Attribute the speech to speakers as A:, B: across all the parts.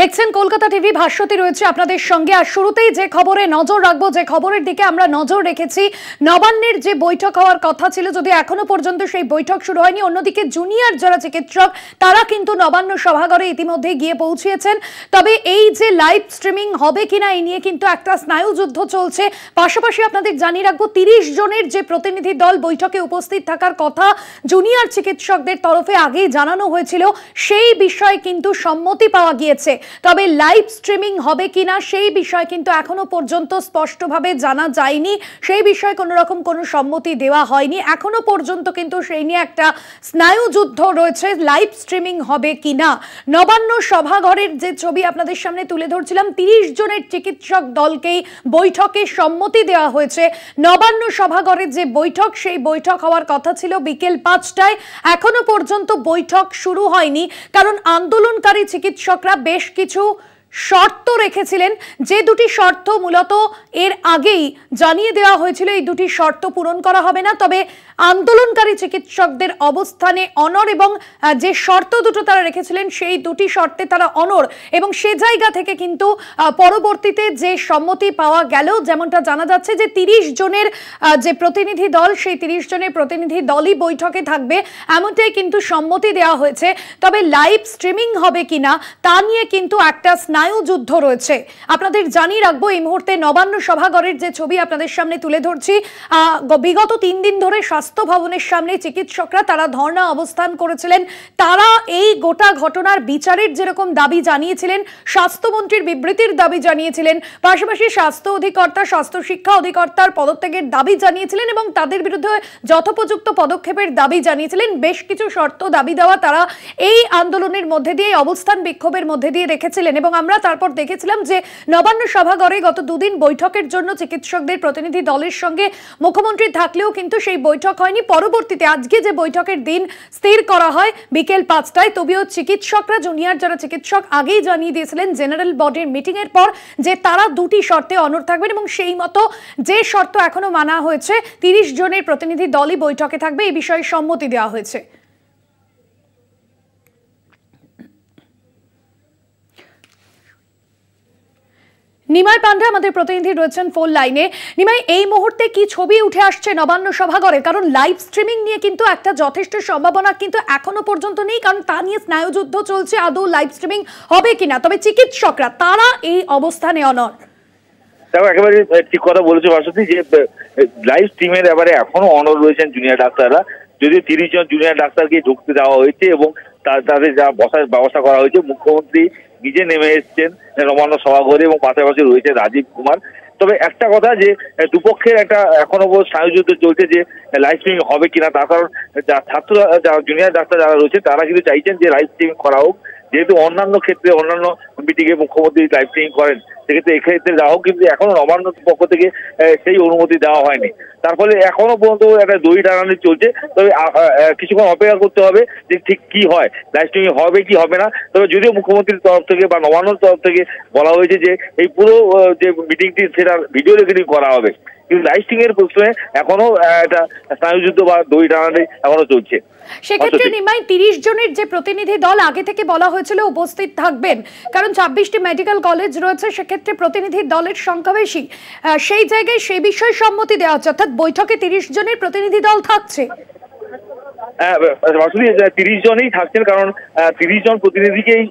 A: দেখছেন কলকাতা টিভি ভাষ্যতে রয়েছে আপনাদের সঙ্গে আর শুরুতেই যে খবরে নজর রাখবো যে খবরের দিকে আমরা নজর রেখেছি নবান্নের যে বৈঠক হওয়ার কথা ছিল যদি এখনো পর্যন্ত সেই বৈঠক শুরু হয়নি অন্যদিকে জুনিয়র যারা চিকিৎসক তারা কিন্তু নবান্ন সভাঘরে ইতিমধ্যে গিয়ে পৌঁছিয়েছেন তবে এই যে লাইভ স্ট্রিমিং হবে কিনা এই নিয়ে কিন্তু একটা স্নায়ুযুদ্ধ চলছে পাশাপাশি আপনাদের জানিয়ে রাখবো তিরিশ জনের যে প্রতিনিধি দল বৈঠকে উপস্থিত থাকার কথা জুনিয়র চিকিৎসকদের তরফে আগেই জানানো হয়েছিল সেই বিষয়ে কিন্তু সম্মতি পাওয়া গিয়েছে তবে লাইভ স্ট্রিমিং হবে কিনা সেই বিষয় কিন্তু এখনো পর্যন্ত স্পষ্টভাবে জানা যায়নি সেই বিষয়ে কোনো রকম কোনো সম্মতি দেওয়া হয়নি এখনো পর্যন্ত কিন্তু সেই নিয়ে একটা স্নায়ুযুদ্ধ রয়েছে লাইভ স্ট্রিমিং হবে কিনা নবান্ন সভাঘরের যে ছবি আপনাদের সামনে তুলে ধরছিলাম তিরিশ জনের চিকিৎসক দলকেই বৈঠকে সম্মতি দেওয়া হয়েছে নবান্ন সভাঘরের যে বৈঠক সেই বৈঠক হওয়ার কথা ছিল বিকেল পাঁচটায় এখনো পর্যন্ত বৈঠক শুরু হয়নি কারণ আন্দোলনকারী চিকিৎসকরা বেশ বেশ কিছু শর্ত রেখেছিলেন যে দুটি শর্ত মূলত এর আগেই জানিয়ে দেওয়া হয়েছিল এই দুটি শর্ত পূরণ করা হবে না তবে আন্দোলনকারী চিকিৎসকদের অবস্থানে অনর এবং যে শর্ত দুটো তারা রেখেছিলেন সেই দুটি শর্তে তারা অনর এবং সে জায়গা থেকে কিন্তু পরবর্তীতে যে সম্মতি পাওয়া গেল যেমনটা জানা যাচ্ছে যে তিরিশ জনের যে প্রতিনিধি দল সেই তিরিশ জনের প্রতিনিধি দলই বৈঠকে থাকবে এমনটাই কিন্তু সম্মতি দেওয়া হয়েছে তবে লাইভ স্ট্রিমিং হবে কিনা তা নিয়ে কিন্তু একটা স্নায়ু যুদ্ধ রয়েছে আপনাদের জানিয়ে রাখবো এই মুহূর্তে নবান্ন সভাগরের যে ছবি আপনাদের সামনে তুলে ধরছি বিগত তিন দিন ধরে স্বাস্থ্য ভবনের সামনে চিকিৎসকরা তারা ধর্ণা অবস্থান করেছিলেন তারা এই গোটা ঘটনার বিচারের যেরকম দাবি জানিয়েছিলেন স্বাস্থ্যমন্ত্রীর বিবৃতির দাবি জানিয়েছিলেন পাশাপাশি স্বাস্থ্য অধিকর্তা স্বাস্থ্য শিক্ষা অধিকর্তার পদত্যাগের দাবি জানিয়েছিলেন এবং তাদের বিরুদ্ধে যথোপযুক্ত পদক্ষেপের দাবি জানিয়েছিলেন বেশ কিছু শর্ত দাবি দেওয়া তারা এই আন্দোলনের মধ্যে দিয়ে অবস্থান বিক্ষোভের মধ্যে দিয়ে রেখেছিলেন এবং আমরা তারপর দেখেছিলাম যে নবান্ন সভাঘরে গত দুদিন বৈঠকের জন্য চিকিৎসকদের প্রতিনিধি দলের সঙ্গে মুখ্যমন্ত্রী থাকলেও কিন্তু সেই বৈঠক হয়নি পরবর্তীতে আজকে যে বৈঠকের দিন স্থির করা হয় বিকেল পাঁচটায় তবেও চিকিৎসকরা জুনিয়ার যারা চিকিৎসক আগেই জানিয়ে দিয়েছিলেন জেনারেল বডির মিটিংয়ের পর যে তারা দুটি শর্তে অনর থাকবেন এবং সেই মতো যে শর্ত এখনো মানা হয়েছে তিরিশ জনের প্রতিনিধি দলই বৈঠকে থাকবে এই বিষয়ে সম্মতি দেওয়া হয়েছে নিমাই পান্ডা আমাদের প্রতিনিধি রয়েছেন ফোন লাইনে নিমাই এই মুহূর্তে কি ছবি উঠে আসছে নবান্ন সভাঘরে কারণ লাইভ স্ট্রিমিং নিয়ে কিন্তু একটা যথেষ্ট সম্ভাবনা কিন্তু এখনো পর্যন্ত নেই কারণ তা নিয়ে স্নায়ুযুদ্ধ চলছে আদৌ লাইভ স্ট্রিমিং হবে কিনা তবে চিকিৎসকরা তারা এই অবস্থানে অনর
B: দেখো একেবারে ঠিক কথা বলেছো বাসন্তী যে লাইভ স্ট্রিমের ব্যাপারে এখনো অনর রয়েছেন জুনিয়র ডাক্তাররা যদি তিরিশ জন জুনিয়র ডাক্তারকে ঢুকতে দেওয়া হয়েছে এবং তাদের যা বসার ব্যবস্থা করা হয়েছে মুখ্যমন্ত্রী নিজে নেমে এসছেন রমানো সভাঘরে এবং পাশাপাশি রয়েছে রাজীব কুমার তবে একটা কথা যে দুপক্ষের একটা এখনো পর্যন্ত স্নায়ুযুদ্ধ চলছে যে লাইভ স্ট্রিমিং হবে কিনা তার কারণ ছাত্র যারা জুনিয়র ডাক্তার যারা রয়েছে তারা কিন্তু চাইছেন যে লাইভ স্ট্রিমিং করা হোক যেহেতু অন্যান্য ক্ষেত্রে অন্যান্য মিটিংয়ে মুখ্যমন্ত্রী লাইফ স্ট্রিমিং করেন সেক্ষেত্রে এক্ষেত্রে যাও কিন্তু এখনো নবান্ন পক্ষ থেকে সেই অনুমতি দেওয়া হয়নি তার ফলে এখনো পর্যন্ত একটা দই টানানি চলছে তবে কিছুক্ষণ অপেক্ষা করতে হবে যে ঠিক কি হয় লাইফ স্ট্রিমিং হবে কি হবে না তবে যদিও মুখ্যমন্ত্রীর তরফ থেকে বা নবান্নর তরফ থেকে বলা হয়েছে যে এই পুরো যে মিটিংটি সেটা ভিডিও রেকর্ডিং করা হবে কিন্তু লাইস্টিং এর প্রশ্নে এখনো একটা স্নায়ুযুদ্ধ বা দই টানাটানি এখনো চলছে সেক্ষেত্রে নিমাই
A: তিরিশ জনের যে প্রতিনিধি দল আগে থেকে বলা হয়েছিল উপস্থিত থাকবেন কারণ ছাব্বিশটি মেডিকেল কলেজ রয়েছে সেক্ষেত্রে প্রতিনিধি দলের সংখ্যা বেশি সেই জায়গায় সেই বিষয়ে সম্মতি দেওয়া হচ্ছে অর্থাৎ বৈঠকে তিরিশ জনের প্রতিনিধি দল থাকছে
B: হ্যাঁ, তিরিশ জনই থাকছেন কারণ তিরিশ জন প্রতিনিধিকেই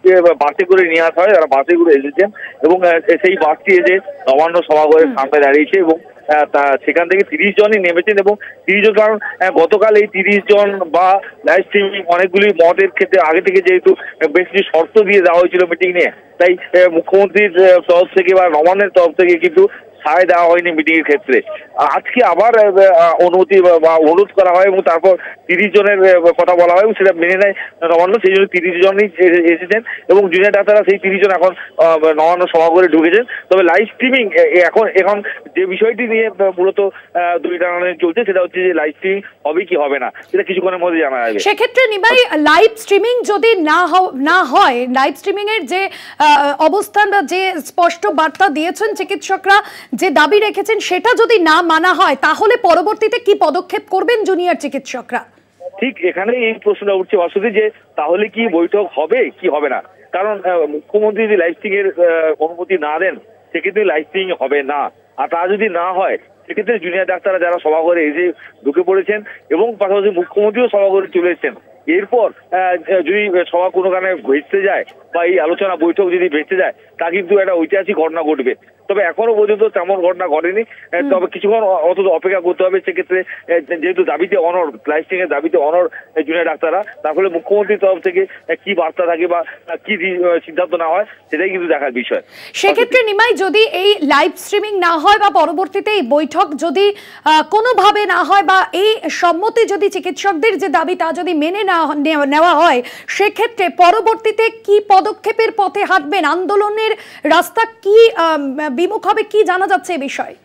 B: বাসে করে নিয়ে আসা হয় তারা বাসে করে এসেছেন এবং সেই বাসটি এসে নবান্ন সমাগমের সামনে দাঁড়িয়েছে এবং হ্যাঁ, তা সেখান থেকে তিরিশ জনই নেমেছেন এবং তিরিশ জন কারণ হ্যাঁ, গতকাল এই তিরিশ জন বা লাইভ স্ট্রিমিং অনেকগুলি মদের ক্ষেত্রে আগে থেকে যেহেতু হ্যাঁ, বেশ কিছু শর্ত দিয়ে দেওয়া হয়েছিল মিটিং নিয়ে তাই মুখ্যমন্ত্রীর তরফ থেকে বা রমানের তরফ থেকে কিন্তু সায় দেওয়া হয়নি মিটিং এর ক্ষেত্রে আজকে আবার অনুমতি বা অনুরোধ করা হয় এবং তারপর তিরিশ জনের কথা বলা হয় এবং সেটা মেনে নেয় নবান্ন সেই জন্য তিরিশ জনই এসেছেন এবং জুনিয়র ডাক্তাররা সেই তিরিশ জন এখন নবান্ন সভাগরে ঢুকেছেন তবে লাইভ স্ট্রিমিং এখন এখন যে বিষয়টি নিয়ে মূলত দুই টানা চলছে সেটা হচ্ছে যে লাইভ স্ট্রিমিং হবে কি হবে না সেটা কিছুক্ষণের মধ্যে জানা যাবে সেক্ষেত্রে
A: নিবাই লাইভ স্ট্রিমিং যদি না না হয় লাইভ স্ট্রিমিং এর যে অবস্থান বা যে স্পষ্ট বার্তা দিয়েছেন চিকিৎসকরা যে দাবি রেখেছেন সেটা যদি না মানা হয় তাহলে পরবর্তীতে কি পদক্ষেপ করবেন জুনিয়র চিকিৎসকরা
B: ঠিক এখানে এই প্রশ্নটা উঠছে অসুধি যে তাহলে কি বৈঠক হবে কি হবে না কারণ মুখ্যমন্ত্রী যদি লাইফ এর অনুমতি না দেন সেক্ষেত্রে লাইফটিং হবে না আর তা যদি না হয় সেক্ষেত্রে জুনিয়র ডাক্তাররা যারা সভাঘরে এসে ঢুকে পড়েছেন এবং পাশাপাশি মুখ্যমন্ত্রীও সভা করে চলে এসেছেন এরপর যদি সভা কোনো কারণে ভেসতে যায় বা এই আলোচনা বৈঠক যদি ভেসতে যায় তা কিন্তু একটা ঐতিহাসিক ঘটনা ঘটবে তবে এখনো পর্যন্ত তেমন ঘটনা ঘটেনি তবে কিছুক্ষণ অন্তত অপেক্ষা করতে হবে সেক্ষেত্রে যেহেতু দাবিতে অনর প্লাস্টিং এর দাবিতে অনর জুনিয়র ডাক্তাররা তাহলে মুখ্যমন্ত্রীর তরফ থেকে কি বার্তা থাকে বা কি সিদ্ধান্ত না হয় সেটাই কিন্তু দেখার বিষয় সেক্ষেত্রে
A: নিমাই যদি এই লাইভ স্ট্রিমিং না হয় বা পরবর্তীতে এই বৈঠক যদি কোনোভাবে না হয় বা এই সম্মতি যদি চিকিৎসকদের যে দাবি তা যদি মেনে না নেওয়া হয় সেক্ষেত্রে পরবর্তীতে কি পদক্ষেপের পথে হাঁটবেন আন্দোলনের রাস্তা কি বিমুখ হবে কি জানা যাচ্ছে এই বিষয়ে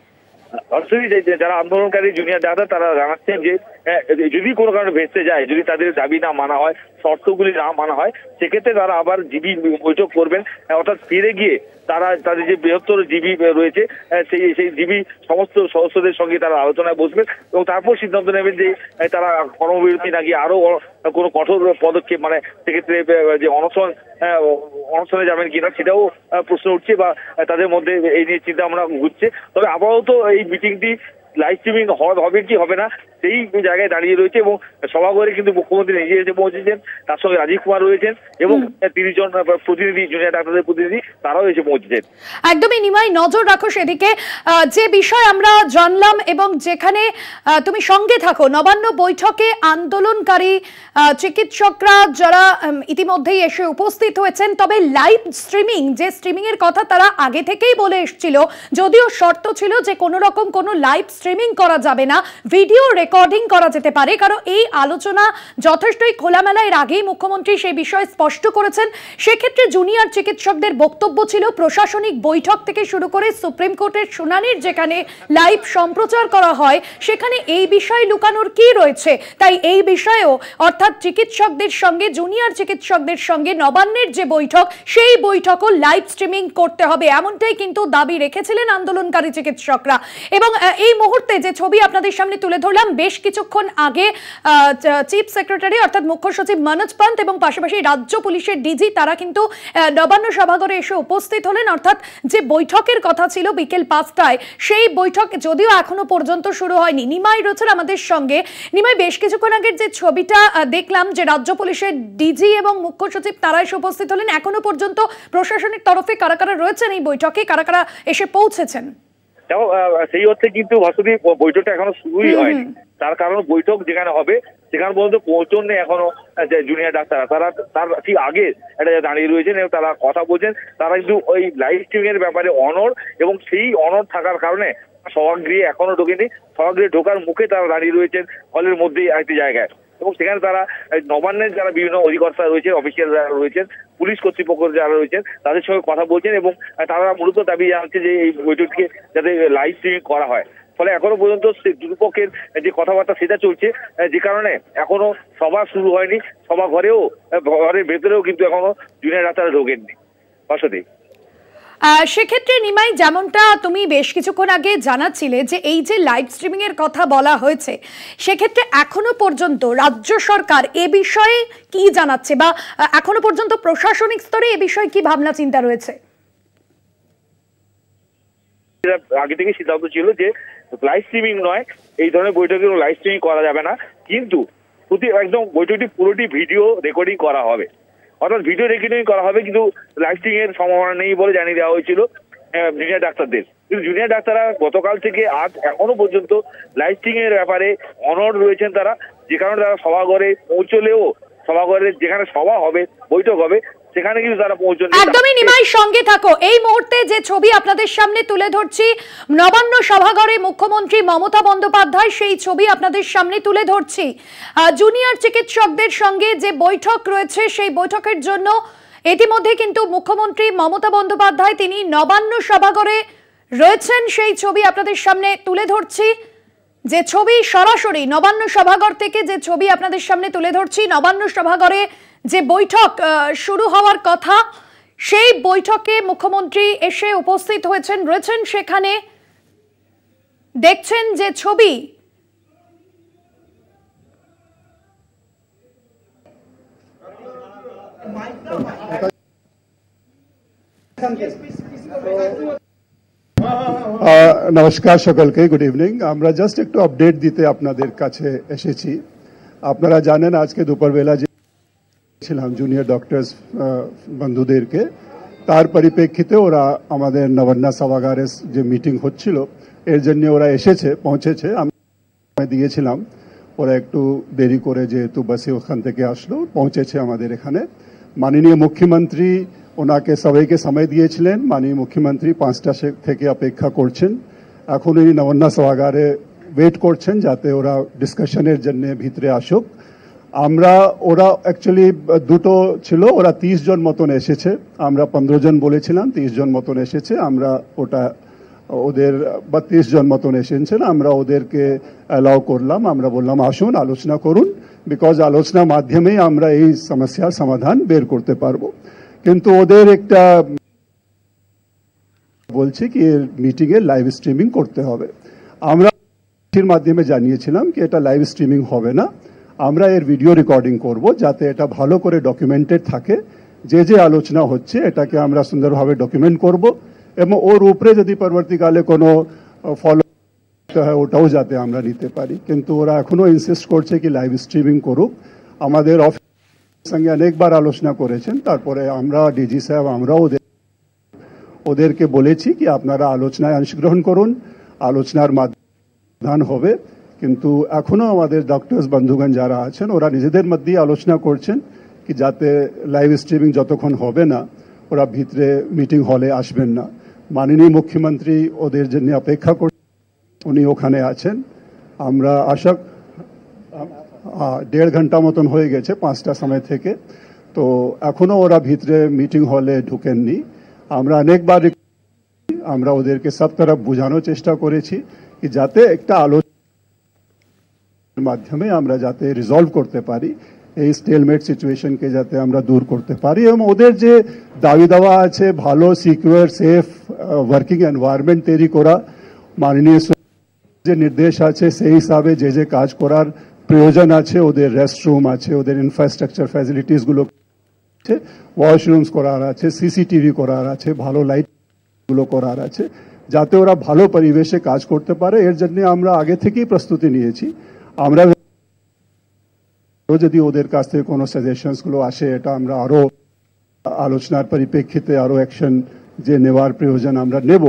B: যারা আন্দোলনকারী জুনিয়ার দাদা তারা জানাচ্ছেন যে হ্যাঁ, যদি কোনো কারণে ভেসে যায় যদি তাদের দাবি না মানা হয় শর্তগুলি না মানা হয় সেক্ষেত্রে তারা আবার জিবি বৈঠক করবেন অর্থাৎ ফিরে গিয়ে তারা তাদের যে বৃহত্তর জিবি রয়েছে সেই সেই জিবি সমস্ত সদস্যদের সঙ্গে তারা আলোচনায় বসবেন এবং তারপর সিদ্ধান্ত নেবেন যে তারা কর্মবিরতি নাকি আরো কোনো কঠোর পদক্ষেপ মানে সেক্ষেত্রে যে অনশন অনশনে যাবেন কিনা সেটাও প্রশ্ন উঠছে বা তাদের মধ্যে এই নিয়ে চিন্তা ভাবনা ঘুরছে তবে আপাতত এই মিটিংটি লাইভ স্ট্রিমিং হবে কি হবে না সেই জায়গায় দাঁড়িয়ে রয়েছে এবং সভাঘরে কিন্তু মুখ্যমন্ত্রী নিজে এসে পৌঁছেছেন তার সঙ্গে রাজীব কুমার রয়েছেন এবং তিরিশ জন প্রতিনিধি জুনিয়ার ডাক্তারদের প্রতিনিধি তারাও এসে পৌঁছেছেন
A: একদমই নিমাই নজর রাখো সেদিকে যে বিষয় আমরা জানলাম এবং যেখানে তুমি সঙ্গে থাকো নবান্ন বৈঠকে আন্দোলনকারী চিকিৎসকরা যারা ইতিমধ্যেই এসে উপস্থিত হয়েছেন তবে লাইভ স্ট্রিমিং যে স্ট্রিমিং এর কথা তারা আগে থেকেই বলে এসেছিল যদিও শর্ত ছিল যে কোনো রকম কোনো লাইভ স্ট্রিমিং করা যাবে না ভিডিও রেকর্ড রেকর্ডিং করা যেতে পারে কারণ এই আলোচনা যথেষ্টই খোলামেলা এর আগেই মুখ্যমন্ত্রী সেই বিষয়ে স্পষ্ট করেছেন সেক্ষেত্রে জুনিয়র চিকিৎসকদের বক্তব্য ছিল প্রশাসনিক বৈঠক থেকে শুরু করে সুপ্রিম কোর্টের শুনানির যেখানে লাইভ সম্প্রচার করা হয় সেখানে এই বিষয় লুকানোর কি রয়েছে তাই এই বিষয়েও অর্থাৎ চিকিৎসকদের সঙ্গে জুনিয়র চিকিৎসকদের সঙ্গে নবান্নের যে বৈঠক সেই বৈঠকও লাইভ স্ট্রিমিং করতে হবে এমনটাই কিন্তু দাবি রেখেছিলেন আন্দোলনকারী চিকিৎসকরা এবং এই মুহূর্তে যে ছবি আপনাদের সামনে তুলে ধরলাম বেশ কিছুক্ষণ আগে চিফ সেক্রেটারি অর্থাৎ মুখ্য সচিব মনোজ পান্ত এবং পাশাপাশি রাজ্য পুলিশের ডিজি তারা কিন্তু নবান্ন সভাঘরে এসে উপস্থিত হলেন অর্থাৎ যে বৈঠকের কথা ছিল বিকেল পাঁচটায় সেই বৈঠক যদিও এখনো পর্যন্ত শুরু হয়নি নিমাই রয়েছেন আমাদের সঙ্গে নিমাই বেশ কিছুক্ষণ আগের যে ছবিটা দেখলাম যে রাজ্য পুলিশের ডিজি এবং মুখ্য সচিব তারা এসে উপস্থিত হলেন এখনো পর্যন্ত প্রশাসনের তরফে কারা কারা রয়েছেন এই বৈঠকে কারা কারা এসে পৌঁছেছেন
B: এবং সেই অর্থে কিন্তু ভাসুদী বৈঠকটা এখনো শুরুই হয়নি তার কারণ বৈঠক যেখানে হবে সেখানে পর্যন্ত পৌঁছননি এখনো জুনিয়র ডাক্তাররা তারা তার ঠিক আগে এটা দাঁড়িয়ে রয়েছেন এবং তারা কথা বলছেন তারা কিন্তু ওই লাইভ স্ট্রিমিং এর ব্যাপারে অনর এবং সেই অনর থাকার কারণে সভাগৃহে এখনো ঢোকেনি সভাগৃহে ঢোকার মুখে তারা দাঁড়িয়ে রয়েছেন হলের মধ্যেই একটি জায়গায় এবং সেখানে তারা নবান্নের যারা বিভিন্ন অধিকর্তা রয়েছে অফিসিয়াল যারা রয়েছেন পুলিশ কর্তৃপক্ষ যারা রয়েছেন তাদের সঙ্গে কথা বলছেন এবং তারা মূলত দাবি জানাচ্ছে যে এই বৈঠককে যাতে লাইভ স্ট্রিমিং করা হয় ফলে এখনো পর্যন্ত দুপক্ষের যে কথাবার্তা সেটা চলছে যে কারণে এখনো সভা শুরু হয়নি সভা ঘরেও ঘরের ভেতরেও কিন্তু এখনো জুনিয়র রাতারা ঢোকেননি বাসদী
A: সেক্ষেত্রে নিমাই যেমনটা তুমি বেশ কিছুক্ষণ আগে জানাচ্ছিলে যে এই যে লাইভ স্ট্রিমিংয়ের কথা বলা হয়েছে সেক্ষেত্রে এখনো পর্যন্ত রাজ্য সরকার এ বিষয়ে কি জানাচ্ছে বা এখনো পর্যন্ত প্রশাসনিক স্তরে এ বিষয়ে কি ভাবনা চিন্তা রয়েছে
B: আগে থেকে সিদ্ধান্ত ছিল যে লাইভ স্ট্রিমিং নয় এই ধরনের বৈঠকে লাইভ স্ট্রিমিং করা যাবে না কিন্তু একদম বৈঠকটি পুরোটি ভিডিও রেকর্ডিং করা হবে অর্থাৎ ভিডিও রেকর্ডিং করা হবে কিন্তু লাইটিং এর সম্ভাবনা নেই বলে জানিয়ে দেওয়া হয়েছিল জুনিয়র ডাক্তারদের কিন্তু জুনিয়র ডাক্তাররা গতকাল থেকে আজ এখনো পর্যন্ত লাইটিং এর ব্যাপারে অনড় রয়েছেন তারা যে কারণে তারা সভাঘরে পৌঁছলেও সভাঘরে যেখানে সভা হবে বৈঠক হবে সেখানে কিন্তু তারা পৌঁছন একদমই
A: নিমাই সঙ্গে থাকো এই মুহূর্তে যে ছবি আপনাদের সামনে তুলে ধরছি নবান্ন মুখ্যমন্ত্রী মমতা বন্দ্যোপাধ্যায় সেই ছবি আপনাদের সামনে তুলে ধরছি জুনিয়র চিকিৎসকদের সঙ্গে যে বৈঠক রয়েছে সেই বৈঠকের জন্য ইতিমধ্যে কিন্তু মুখ্যমন্ত্রী মমতা বন্দ্যোপাধ্যায় তিনি নবান্ন সভাগরে রয়েছেন সেই ছবি আপনাদের সামনে তুলে ধরছি যে ছবি সরাসরি নবান্ন সভাগর থেকে যে ছবি আপনাদের সামনে তুলে ধরছি নবান্ন সভাগরে যে বৈঠক শুরু হওয়ার কথা সেই বৈঠকে মুখ্যমন্ত্রী এসে উপস্থিত হয়েছেন রয়েছেন সেখানে দেখছেন যে ছবি
C: নমস্কার সকলকে গুড ইভিনিং আমরা জাস্ট একটু আপডেট দিতে আপনাদের কাছে এসেছি আপনারা জানেন আজকে দুপুরবেলা যে ছিলাম জুনিয়র ডক্টর বন্ধুদেরকে তার পরিপ্রেক্ষিতে ওরা আমাদের নবান্না সভাগারে যে মিটিং হচ্ছিল এর জন্য ওরা এসেছে পৌঁছেছে আমি দিয়েছিলাম ওরা একটু দেরি করে যেহেতু বাসে ওখান থেকে আসলো পৌঁছেছে আমাদের এখানে মাননীয় মুখ্যমন্ত্রী ওনাকে সবাইকে সময় দিয়েছিলেন মাননীয় মুখ্যমন্ত্রী পাঁচটা থেকে অপেক্ষা করছেন এখন উনি নবান্না সভাগারে ওয়েট করছেন যাতে ওরা ডিসকাশনের জন্য ভিতরে আসুক আমরা ওরা অ্যাকচুয়ালি দুটো ছিল ওরা তিরিশ জন মতন এসেছে আমরা পনেরো জন বলেছিলাম তিরিশ জন মতন এসেছে আমরা ওটা ওদের বত্রিশ জন মতন এসেছেন আমরা ওদেরকে অ্যালাউ করলাম আমরা বললাম আসুন আলোচনা করুন বিকজ আলোচনা মাধ্যমেই আমরা এই সমস্যার সমাধান বের করতে পারবো কিন্তু ওদের একটা বলছে কি এর মিটিংয়ে লাইভ স্ট্রিমিং করতে হবে আমরা মাধ্যমে জানিয়েছিলাম কি এটা লাইভ স্ট্রিমিং হবে না আমরা এর ভিডিও রেকর্ডিং করব যাতে এটা ভালো করে ডকুমেন্টেড থাকে যে যে আলোচনা হচ্ছে এটাকে আমরা সুন্দরভাবে ডকুমেন্ট করব এবং ওর উপরে যদি পরবর্তীকালে কোনো ফলো হয় ওটাও যাতে আমরা নিতে পারি কিন্তু ওরা এখনও ইনসিস্ট করছে কি লাইভ স্ট্রিমিং করুক আমাদের অফিসের সঙ্গে অনেকবার আলোচনা করেছেন তারপরে আমরা ডিজি সাহেব আমরাও ওদের ওদেরকে বলেছি কি আপনারা আলোচনায় অংশগ্রহণ করুন আলোচনার মাধ্যমে হবে কিন্তু এখনও আমাদের ডক্টর্স বন্ধুগণ যারা আছেন ওরা নিজেদের মধ্যেই আলোচনা করছেন কি যাতে লাইভ স্ট্রিমিং যতক্ষণ হবে না ওরা ভিতরে মিটিং হলে আসবেন না মাননীয় মুখ্যমন্ত্রী ওদের জন্য অপেক্ষা কর উনি ওখানে আছেন আমরা আশা দেড় ঘন্টা মতন হয়ে গেছে পাঁচটা সময় থেকে তো এখনও ওরা ভিতরে মিটিং হলে ঢুকেননি আমরা অনেকবার আমরা ওদেরকে সব তরফ বোঝানোর চেষ্টা করেছি কি যাতে একটা আলোচনা মাধ্যমে আমরা যাতে রিজলভ করতে পারি এই স্টেলমেট সিচুয়েশনকে যাতে আমরা দূর করতে পারি এবং ওদের যে দাবি দাওয়া আছে ভালো সিকিউর সেফ ওয়ার্কিং এনভায়রনমেন্ট তৈরি করা মাননীয় যে নির্দেশ আছে সেই হিসাবে যে যে কাজ করার প্রয়োজন আছে ওদের রেস্টরুম আছে ওদের ইনফ্রাস্ট্রাকচার ফ্যাসিলিটিসগুলো আছে ওয়াশরুমস করার আছে সিসিটিভি করার আছে ভালো লাইটগুলো করার আছে যাতে ওরা ভালো পরিবেশে কাজ করতে পারে এর জন্য আমরা আগে থেকেই প্রস্তুতি নিয়েছি আমরা যদি ওদের কাছ থেকে কোনো সাজেশনসগুলো আসে এটা আমরা আরও আলোচনার পরিপ্রেক্ষিতে আরও অ্যাকশন যে নেওয়ার প্রয়োজন আমরা নেব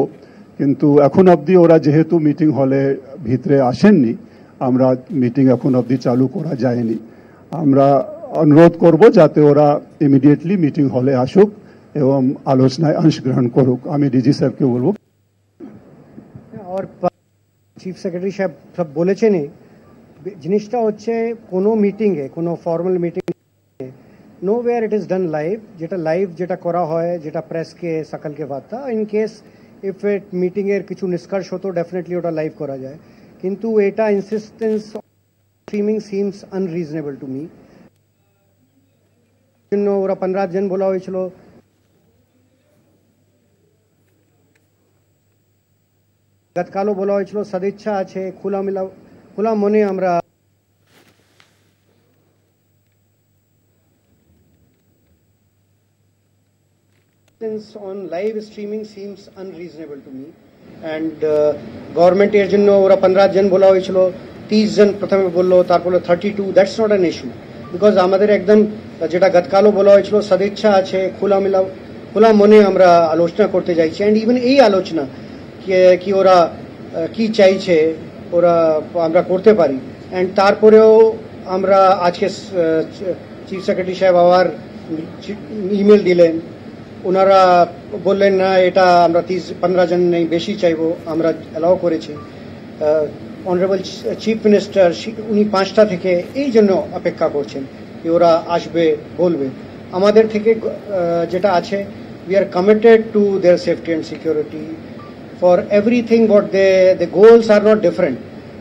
C: কিন্তু এখন অবধি ওরা যেহেতু মিটিং হলে ভিতরে আসেননি আমরা মিটিং এখন অবধি চালু করা যায়নি আমরা অনুরোধ করব যাতে ওরা ইমিডিয়েটলি মিটিং হলে আসুক এবং আলোচনায় অংশগ্রহণ করুক আমি ডিজি স্যারকে বলব
D: চিফ সেক্রেটারি সাহেব সব বলেছেনই জিনিসটা হচ্ছে কোনো মিটিংয়ে কোনো formal meeting nowhere it is done live যেটা লাইভ যেটা করা হয় যেটা প্রেসকে সকালকে বার্তা ইন কেস ইফ ইট মিটিংয়ের কিছু নিষ্কর্ষ হতো ডেফিনেটলি ওটা লাইভ করা যায় কিন্তু এটা insistence streaming seems unreasonable to me জন্য ওরা পনেরো জন বলা হয়েছিল গতকালও বলা হয়েছিল সদিচ্ছা আছে খোলা মেলা খোলা মনে আমরা on live streaming seems unreasonable to me and uh, government এর জন্য ওরা 15 জন বলা হয়েছিল 30 জন প্রথমে বললো তারপরে 32 that's not an issue because আমাদের একদম যেটা গতকালও বলা হয়েছিল সদিচ্ছা আছে খোলা মেলা খোলা মনে আমরা আলোচনা করতে চাইছি অ্যান্ড ইভেন এই আলোচনা কি ওরা কি চাইছে ওরা আমরা করতে পারি অ্যান্ড তারপরেও আমরা আজকে চিফ সেক্রেটারি সাহেব আবার ইমেল দিলেন ওনারা বললেন না এটা আমরা তিরিশ পনেরো জন নেই বেশি চাইব আমরা অ্যালাও করেছি অনারেবল চিফ মিনিস্টার উনি পাঁচটা থেকে এই জন্য অপেক্ষা করছেন যে ওরা আসবে বলবে আমাদের থেকে যেটা আছে we are committed to their safety and security for everything what they the goals are not different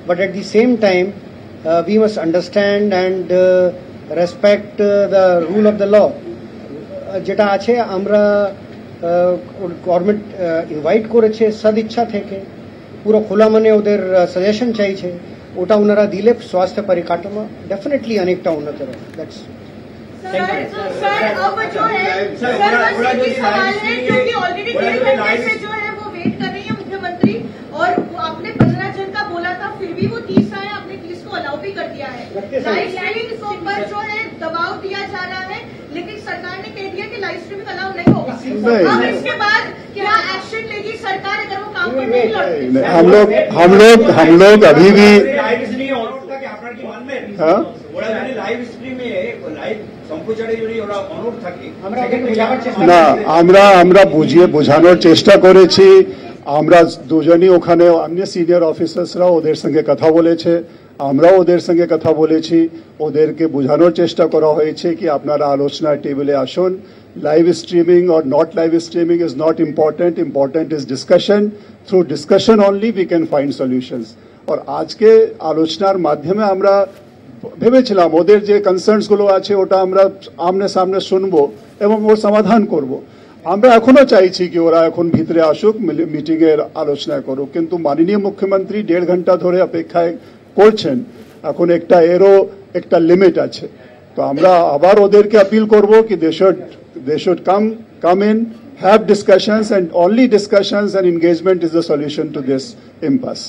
D: but at the same time uh, we must understand and uh, respect uh, the rule of the law যেটা আছে আমরা government invite করেছে সদিচ্ছা থেকে পুরো খোলা মনে ওদের সাজেশন চাইছে ওটা ওনারা দিলে স্বাস্থ্য পরিকাঠামো ডেফিনেটলি অনেকটা উন্নত হবে দ্যাটস सर अब जो है सर बस एक ही सवाल है क्योंकि ऑलरेडी डेढ़ घंटे से जो
A: है परसेंट का बोला था फिर भी वो तीस आया आपने तीस को अलाउ भी कर दिया है लाइव स्ट्रीमिंग ऊपर जो है दबाव दिया जा रहा है लेकिन सरकार ने कह दिया कि लाइव स्ट्रीमिंग अलाउ नहीं होगा अब इसके बाद क्या एक्शन लेगी सरकार अगर वो काम पर नहीं लड़ती हम लोग हम
C: लोग हम लोग अभी भी না আমরা আমরা বুঝিয়ে বোঝানোর চেষ্টা করেছি আমরা দুজনই ওখানে অন্য সিনিয়র অফিসার্সরা ওদের সঙ্গে কথা বলেছে আমরাও ওদের সঙ্গে কথা বলেছি ওদেরকে বোঝানোর চেষ্টা করা হয়েছে কি আপনারা আলোচনা টেবিলে আসুন live streaming or not live streaming is not important important is discussion through discussion only we can find solutions আর আজকে আলোচনার মাধ্যমে আমরা ভেবেছিলাম ওদের যে কনসার্নসগুলো আছে ওটা আমরা আমনে সামনে শুনবো এবং ওর সমাধান করবো আমরা এখনো চাইছি কি ওরা এখন ভিতরে আশুক মিটিং এর আলোচনা করুক কিন্তু माननीय মুখ্যমন্ত্রী 1.5 ঘন্টা ধরে অপেক্ষায় কোলছেন اكوনে একটা এরো একটা লিমিট আছে তো আমরা আবারো ওদেরকে अपील করব কি they should they should come come in have discussions and only discussions and engagement is the solution to this impasse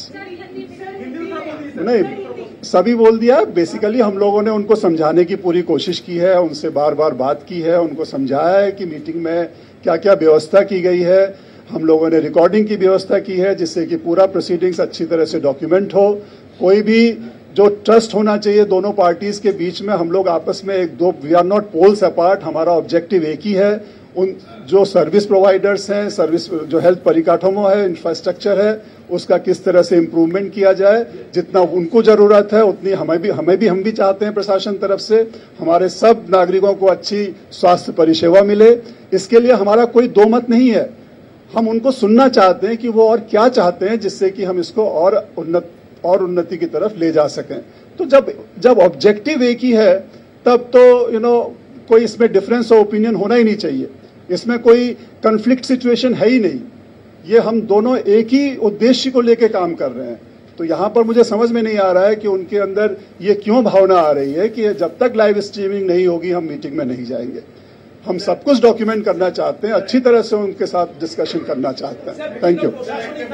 C: सभी बोल दिया बेसिकली हम लोगों ने उनको समझाने की पूरी कोशिश की है उनसे बार बार बात की है उनको समझाया है कि मीटिंग में क्या क्या व्यवस्था की गई है हम लोगों ने रिकॉर्डिंग की व्यवस्था की है जिससे कि पूरा प्रोसीडिंग्स अच्छी तरह से डॉक्यूमेंट हो कोई भी जो ट्रस्ट होना चाहिए दोनों पार्टीज के बीच में हम लोग आपस में एक दो we are not poles apart हमारा ऑब्जेक्टिव एक ही है उन जो सर्विस प्रोवाइडर्स हैं सर्विस जो हेल्थ परिकाठमो है इंफ्रास्ट्रक्चर है उसका किस तरह से इम्प्रूवमेंट किया जाए जितना उनको जरूरत है उतनी हमें भी हमें भी हम भी चाहते हैं प्रशासन तरफ से हमारे सब नागरिकों को अच्छी स्वास्थ्य परिसेवा मिले इसके लिए हमारा कोई दो मत नहीं है हम उनको सुनना चाहते हैं कि वो और क्या चाहते हैं जिससे कि हम इसको और उन्नत और उन्नति की तरफ ले जा सकें तो जब जब ऑब्जेक्टिव एक ही है तब तो यू you नो know, कोई इसमें डिफरेंस ऑफ ओपिनियन होना ही नहीं चाहिए इसमें कोई कन्फ्लिक्ट सिचुएशन है ही नहीं ये हम दोनों एक ही उद्देश्य को लेकर काम कर रहे हैं तो यहाँ पर मुझे समझ में नहीं आ रहा है कि उनके अंदर ये क्यों भावना आ रही है कि जब तक लाइव स्ट्रीमिंग नहीं होगी हम मीटिंग में नहीं जाएंगे हम सब कुछ डॉक्यूमेंट करना चाहते हैं अच्छी तरह से उनके साथ डिस्कशन करना चाहते हैं थैंक यू